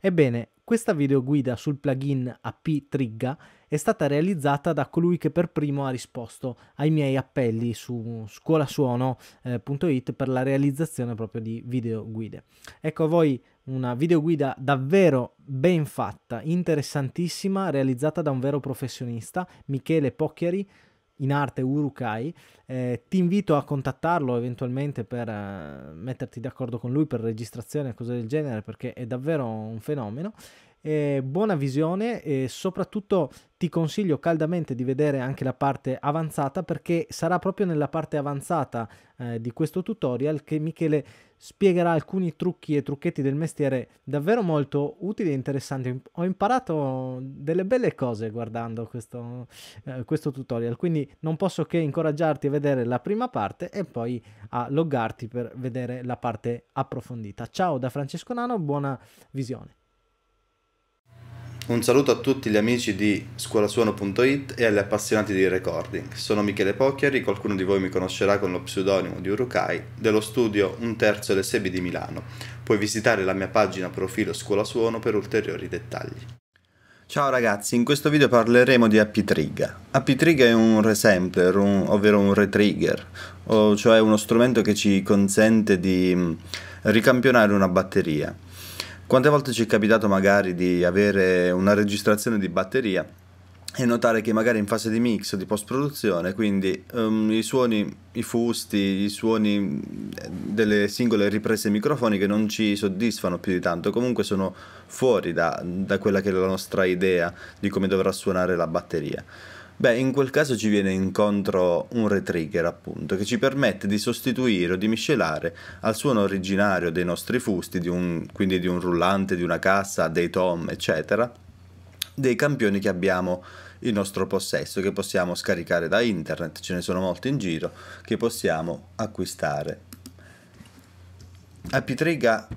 Ebbene, questa videoguida sul plugin AP Trigga è stata realizzata da colui che per primo ha risposto ai miei appelli su scuolasuono.it per la realizzazione proprio di videoguide. Ecco a voi una videoguida davvero ben fatta, interessantissima, realizzata da un vero professionista, Michele Pocchiari, in arte Urukai, eh, ti invito a contattarlo eventualmente per eh, metterti d'accordo con lui per registrazione e cose del genere perché è davvero un fenomeno eh, buona visione e soprattutto ti consiglio caldamente di vedere anche la parte avanzata perché sarà proprio nella parte avanzata eh, di questo tutorial che Michele spiegherà alcuni trucchi e trucchetti del mestiere davvero molto utili e interessanti. Ho imparato delle belle cose guardando questo, eh, questo tutorial, quindi non posso che incoraggiarti a vedere la prima parte e poi a loggarti per vedere la parte approfondita. Ciao da Francesco Nano, buona visione. Un saluto a tutti gli amici di scuolasuono.it e agli appassionati di recording. Sono Michele Pocchiari, qualcuno di voi mi conoscerà con lo pseudonimo di Urukai, dello studio Un Terzo delle sebi di Milano. Puoi visitare la mia pagina profilo Scuola Suono per ulteriori dettagli. Ciao ragazzi, in questo video parleremo di Happy Trigger. Happy Trigger è un resampler, un, ovvero un retrigger, cioè uno strumento che ci consente di mm, ricampionare una batteria. Quante volte ci è capitato magari di avere una registrazione di batteria e notare che magari in fase di mix o di post produzione, quindi um, i suoni, i fusti, i suoni eh, delle singole riprese microfoniche non ci soddisfano più di tanto, comunque sono fuori da, da quella che è la nostra idea di come dovrà suonare la batteria. Beh, in quel caso ci viene incontro un retrigger, appunto, che ci permette di sostituire o di miscelare al suono originario dei nostri fusti, di un, quindi di un rullante, di una cassa, dei tom, eccetera, dei campioni che abbiamo in nostro possesso, che possiamo scaricare da internet, ce ne sono molti in giro, che possiamo acquistare. Apitriga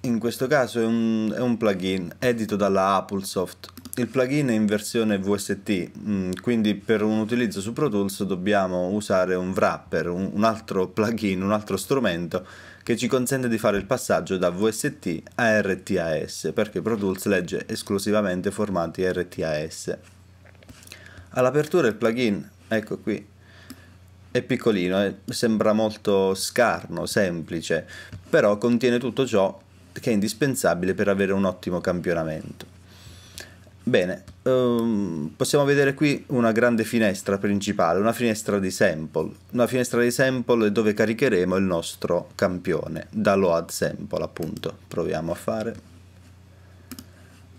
in questo caso è un, è un plugin edito dalla Applesoft il plugin è in versione VST, mm, quindi per un utilizzo su Pro Tools dobbiamo usare un wrapper, un altro plugin, un altro strumento che ci consente di fare il passaggio da VST a RTAS, perché Pro Tools legge esclusivamente formati RTAS. All'apertura il plugin, ecco qui, è piccolino, è, eh, sembra molto scarno, semplice, però contiene tutto ciò che è indispensabile per avere un ottimo campionamento. Bene, um, possiamo vedere qui una grande finestra principale, una finestra di sample, una finestra di sample dove caricheremo il nostro campione, da load sample appunto, proviamo a fare,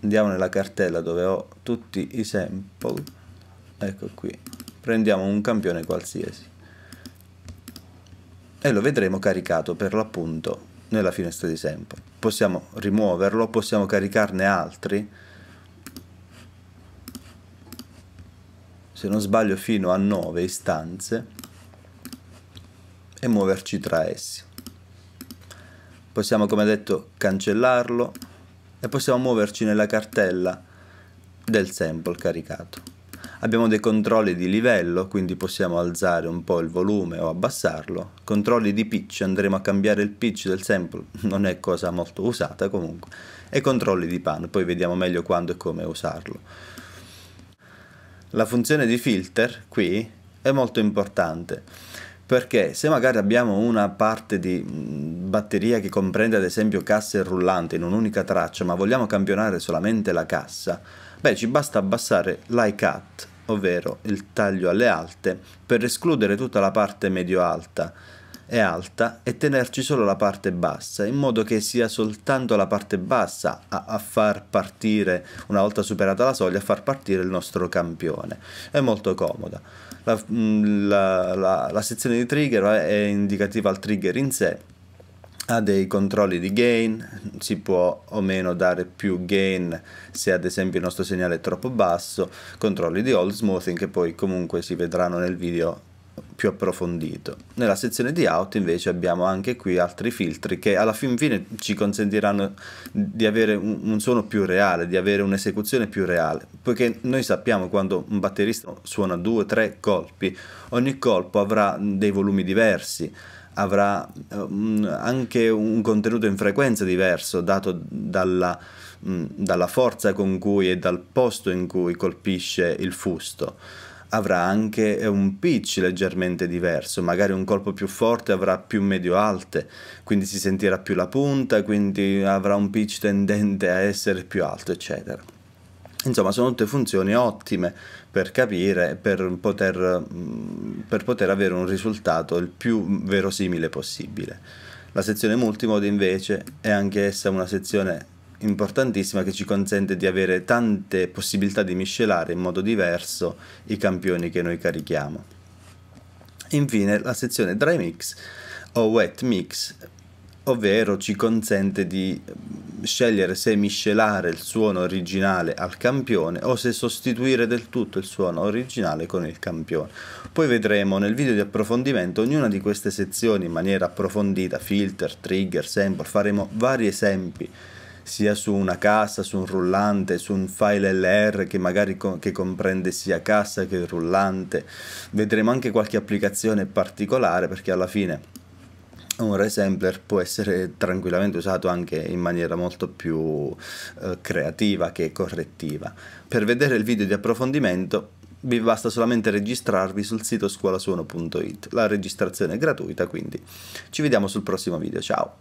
andiamo nella cartella dove ho tutti i sample, ecco qui, prendiamo un campione qualsiasi e lo vedremo caricato per l'appunto nella finestra di sample, possiamo rimuoverlo, possiamo caricarne altri, se non sbaglio fino a 9 istanze e muoverci tra essi. Possiamo come detto cancellarlo e possiamo muoverci nella cartella del sample caricato. Abbiamo dei controlli di livello, quindi possiamo alzare un po' il volume o abbassarlo. Controlli di pitch, andremo a cambiare il pitch del sample, non è cosa molto usata comunque. E controlli di pan, poi vediamo meglio quando e come usarlo la funzione di filter qui è molto importante perché se magari abbiamo una parte di mm, batteria che comprende ad esempio cassa e rullante in un'unica traccia ma vogliamo campionare solamente la cassa beh ci basta abbassare l'iCut ovvero il taglio alle alte per escludere tutta la parte medio alta è alta e tenerci solo la parte bassa, in modo che sia soltanto la parte bassa a, a, far partire, una volta superata la soglia, a far partire il nostro campione. È molto comoda. La, mm, la, la, la sezione di trigger è indicativa al trigger in sé, ha dei controlli di gain, si può o meno dare più gain se ad esempio il nostro segnale è troppo basso, controlli di all smoothing che poi comunque si vedranno nel video più approfondito. Nella sezione di auto invece abbiamo anche qui altri filtri che alla fin fine ci consentiranno di avere un suono più reale, di avere un'esecuzione più reale, poiché noi sappiamo quando un batterista suona due o tre colpi, ogni colpo avrà dei volumi diversi, avrà eh, anche un contenuto in frequenza diverso dato dalla, dalla forza con cui e dal posto in cui colpisce il fusto avrà anche eh, un pitch leggermente diverso, magari un colpo più forte avrà più medio-alte, quindi si sentirà più la punta, quindi avrà un pitch tendente a essere più alto, eccetera. Insomma, sono tutte funzioni ottime per capire, per poter, mm, per poter avere un risultato il più verosimile possibile. La sezione multimode invece è anch'essa una sezione importantissima che ci consente di avere tante possibilità di miscelare in modo diverso i campioni che noi carichiamo. Infine la sezione Dry Mix o Wet Mix, ovvero ci consente di mm, scegliere se miscelare il suono originale al campione o se sostituire del tutto il suono originale con il campione. Poi vedremo nel video di approfondimento ognuna di queste sezioni in maniera approfondita, filter, trigger, sample, faremo vari esempi sia su una cassa, su un rullante, su un file LR che magari co che comprende sia cassa che rullante. Vedremo anche qualche applicazione particolare perché alla fine un resampler può essere tranquillamente usato anche in maniera molto più eh, creativa che correttiva. Per vedere il video di approfondimento vi basta solamente registrarvi sul sito scuolasuono.it, la registrazione è gratuita quindi. Ci vediamo sul prossimo video, ciao!